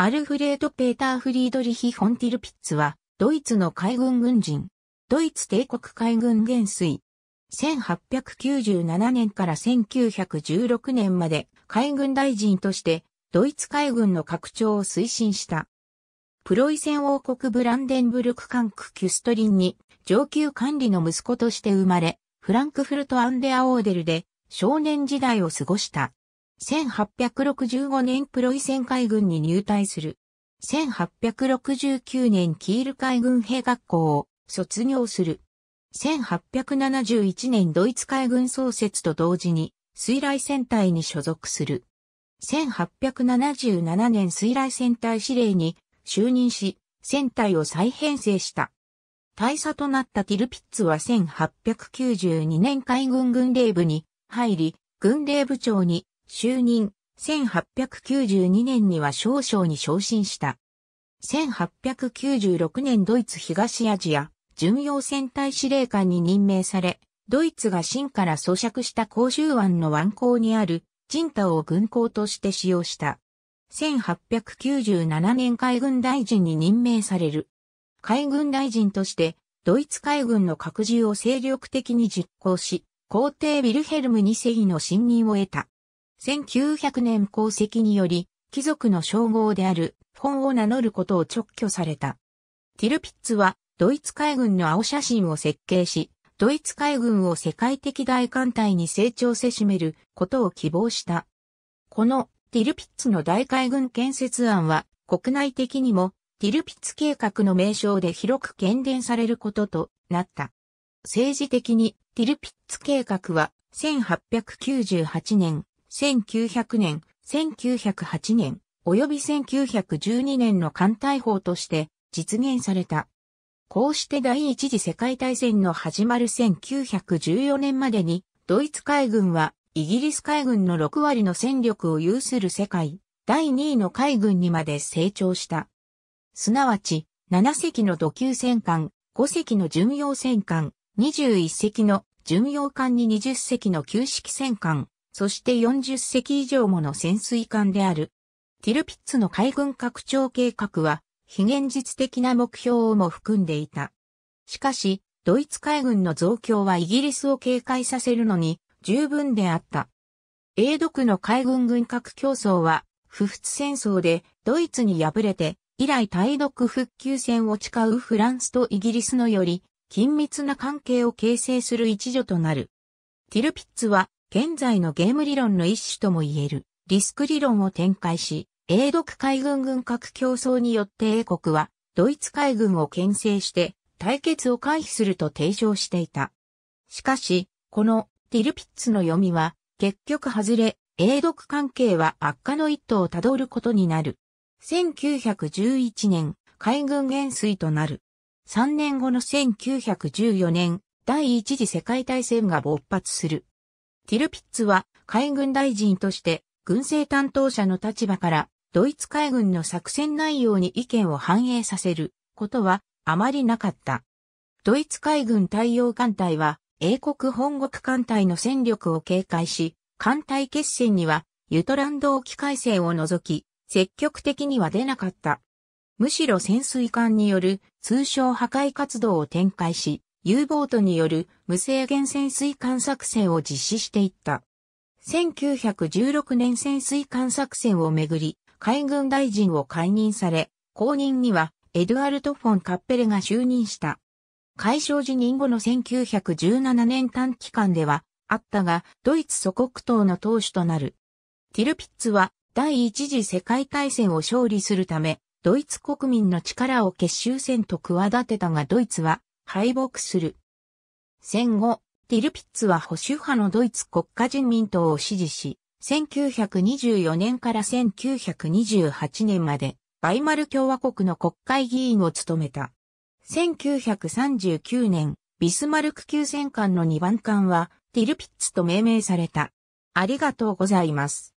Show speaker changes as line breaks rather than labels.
アルフレート・ペーター・フリードリヒ・フォンティルピッツは、ドイツの海軍軍人、ドイツ帝国海軍元帥。1897年から1916年まで海軍大臣としてドイツ海軍の拡張を推進した。プロイセン王国ブランデンブルク管区キュストリンに上級管理の息子として生まれ、フランクフルト・アンデア・オーデルで少年時代を過ごした。1865年プロイセン海軍に入隊する。1869年キール海軍兵学校を卒業する。1871年ドイツ海軍創設と同時に水雷戦隊に所属する。1877年水雷戦隊司令に就任し、戦隊を再編成した。大佐となったティルピッツは1892年海軍軍令部に入り、軍令部長に就任、1892年には少将に昇進した。1896年ドイツ東アジア巡洋戦隊司令官に任命され、ドイツが清から咀嚼した甲州湾の湾口にあるジンタを軍港として使用した。1897年海軍大臣に任命される。海軍大臣として、ドイツ海軍の拡充を精力的に実行し、皇帝ウィルヘルム2世の信任を得た。1900年功績により、貴族の称号である、本を名乗ることを直挙された。ティルピッツは、ドイツ海軍の青写真を設計し、ドイツ海軍を世界的大艦隊に成長せしめることを希望した。このティルピッツの大海軍建設案は国内的にもティルピッツ計画の名称で広く喧伝されることとなった。政治的にティルピッツ計画は1898年1900年、1908年、及び1912年の艦隊法として実現された。こうして第一次世界大戦の始まる1914年までに、ドイツ海軍はイギリス海軍の6割の戦力を有する世界、第2位の海軍にまで成長した。すなわち、7隻の土級戦艦、5隻の巡洋戦艦、21隻の巡洋艦に20隻の旧式戦艦、そして40隻以上もの潜水艦である。ティルピッツの海軍拡張計画は、非現実的な目標をも含んでいた。しかし、ドイツ海軍の増強はイギリスを警戒させるのに十分であった。英独の海軍軍拡競争は、不仏戦争でドイツに敗れて、以来対独復旧戦を誓うフランスとイギリスのより緊密な関係を形成する一助となる。ティルピッツは現在のゲーム理論の一種とも言えるリスク理論を展開し、英独海軍軍拡競争によって英国はドイツ海軍を牽制して対決を回避すると提唱していた。しかし、このティルピッツの読みは結局外れ、英独関係は悪化の一途をたどることになる。1911年、海軍元帥となる。3年後の1914年、第一次世界大戦が勃発する。ティルピッツは海軍大臣として軍政担当者の立場からドイツ海軍の作戦内容に意見を反映させることはあまりなかった。ドイツ海軍対応艦隊は英国本国艦隊の戦力を警戒し、艦隊決戦にはユトランド沖海戦を除き、積極的には出なかった。むしろ潜水艦による通称破壊活動を展開し、U ボートによる無制限潜水艦作戦を実施していった。1916年潜水艦作戦をめぐり、海軍大臣を解任され、後任にはエドアルト・フォン・カッペレが就任した。解消辞任後の1917年短期間では、あったが、ドイツ祖国党の党首となる。ティルピッツは、第一次世界大戦を勝利するため、ドイツ国民の力を結集戦と企てたがドイツは敗北する。戦後、ティルピッツは保守派のドイツ国家人民党を支持し、1924年から1928年まで、バイマル共和国の国会議員を務めた。1939年、ビスマルク級戦艦の2番艦は、ティルピッツと命名された。ありがとうございます。